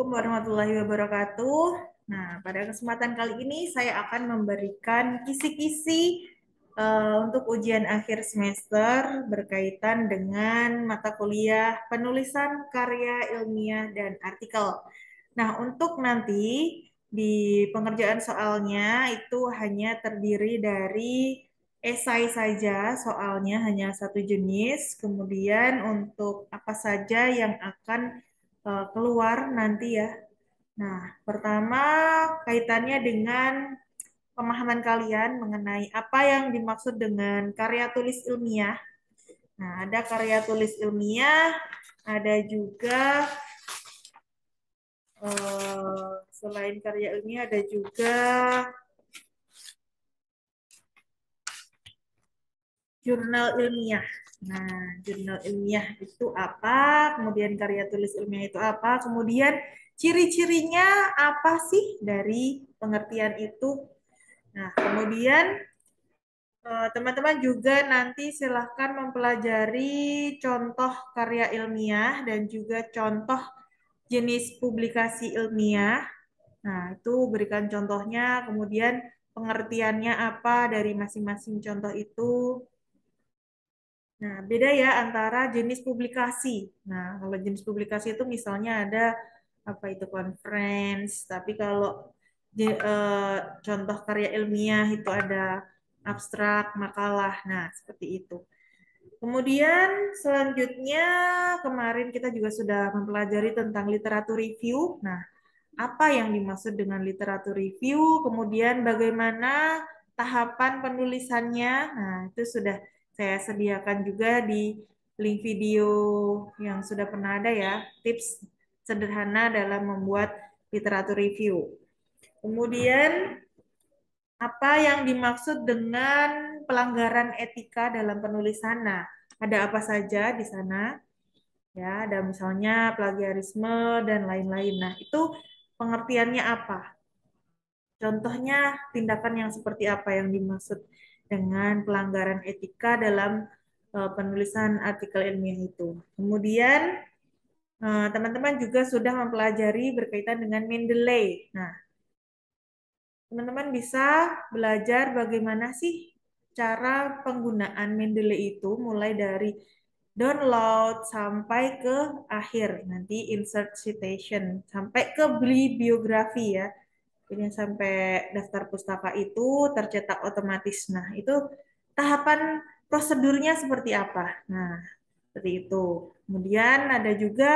Assalamualaikum warahmatullahi wabarakatuh. Nah, pada kesempatan kali ini saya akan memberikan kisi-kisi uh, untuk ujian akhir semester berkaitan dengan mata kuliah penulisan karya ilmiah dan artikel. Nah, untuk nanti di pengerjaan soalnya itu hanya terdiri dari esai saja soalnya hanya satu jenis kemudian untuk apa saja yang akan Eh, keluar nanti ya. Nah, pertama kaitannya dengan pemahaman kalian mengenai apa yang dimaksud dengan karya tulis ilmiah. Nah, ada karya tulis ilmiah, ada juga eh, selain karya ilmiah ada juga jurnal ilmiah. Nah, jurnal ilmiah itu apa? Kemudian karya tulis ilmiah itu apa? Kemudian ciri-cirinya apa sih dari pengertian itu? Nah, kemudian eh, teman-teman juga nanti silahkan mempelajari contoh karya ilmiah dan juga contoh jenis publikasi ilmiah. Nah, itu berikan contohnya, kemudian pengertiannya apa dari masing-masing contoh itu. Nah, beda ya antara jenis publikasi. Nah, kalau jenis publikasi itu misalnya ada apa itu conference, tapi kalau di, uh, eh, contoh karya ilmiah itu ada abstrak, makalah. Nah, seperti itu. Kemudian selanjutnya kemarin kita juga sudah mempelajari tentang literatur review. Nah, apa yang dimaksud dengan literatur review? Kemudian bagaimana tahapan penulisannya? Nah, itu sudah saya sediakan juga di link video yang sudah pernah ada ya, tips sederhana dalam membuat literatur review. Kemudian apa yang dimaksud dengan pelanggaran etika dalam penulisan? Nah, ada apa saja di sana? Ya, ada misalnya plagiarisme dan lain-lain. Nah, itu pengertiannya apa? Contohnya tindakan yang seperti apa yang dimaksud? dengan pelanggaran etika dalam eh, penulisan artikel ilmiah itu. Kemudian eh, teman-teman juga sudah mempelajari berkaitan dengan Mendeley. Nah, teman-teman bisa belajar bagaimana sih cara penggunaan Mendeley itu mulai dari download sampai ke akhir nanti insert citation sampai ke bibliografi ya ini sampai daftar pustaka itu tercetak otomatis. Nah, itu tahapan prosedurnya seperti apa? Nah, seperti itu. Kemudian ada juga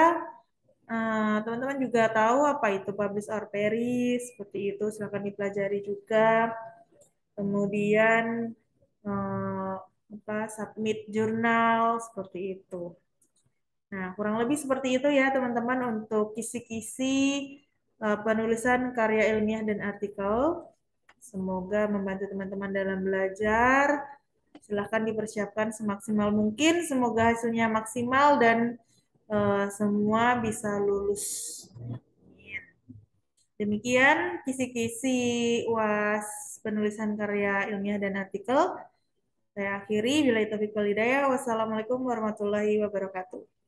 eh, teman-teman juga tahu apa itu publish or perish, seperti itu silakan dipelajari juga. Kemudian uh, apa submit jurnal seperti itu. Nah, kurang lebih seperti itu ya teman-teman untuk kisi-kisi Eh, penulisan karya ilmiah dan artikel. Semoga membantu teman-teman dalam belajar. Silahkan dipersiapkan semaksimal mungkin. Semoga hasilnya maksimal dan uh, semua bisa lulus. Demikian kisi-kisi UAS penulisan karya ilmiah dan artikel. Saya akhiri, bila itu Wassalamualaikum warahmatullahi wabarakatuh.